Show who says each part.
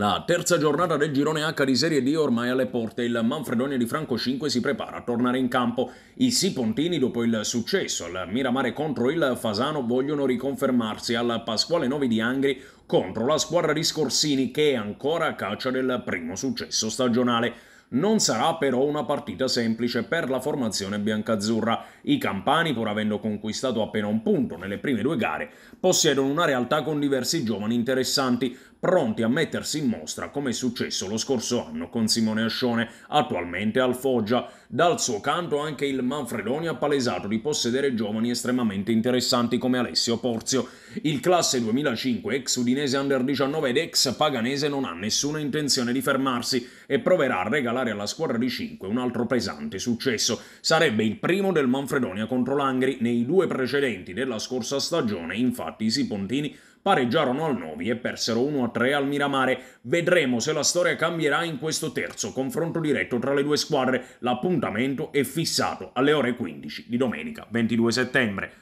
Speaker 1: La terza giornata del girone H di Serie D ormai alle porte. Il Manfredonia di Franco 5 si prepara a tornare in campo. I Sipontini, dopo il successo al Miramare contro il Fasano, vogliono riconfermarsi al Pasquale Novi di Angri contro la squadra di Scorsini che è ancora a caccia del primo successo stagionale. Non sarà però una partita semplice per la formazione biancazzurra. I campani, pur avendo conquistato appena un punto nelle prime due gare, possiedono una realtà con diversi giovani interessanti pronti a mettersi in mostra come è successo lo scorso anno con Simone Ascione, attualmente al Foggia. Dal suo canto anche il Manfredoni ha palesato di possedere giovani estremamente interessanti come Alessio Porzio. Il classe 2005 ex udinese under 19 ed ex paganese non ha nessuna intenzione di fermarsi e proverà a regalare alla squadra di 5 un altro pesante successo. Sarebbe il primo del Manfredonia contro l'Angri nei due precedenti della scorsa stagione, infatti i Sipontini pareggiarono al Novi e persero 1-3 al Miramare. Vedremo se la storia cambierà in questo terzo confronto diretto tra le due squadre. L'appuntamento è fissato alle ore 15 di domenica 22 settembre.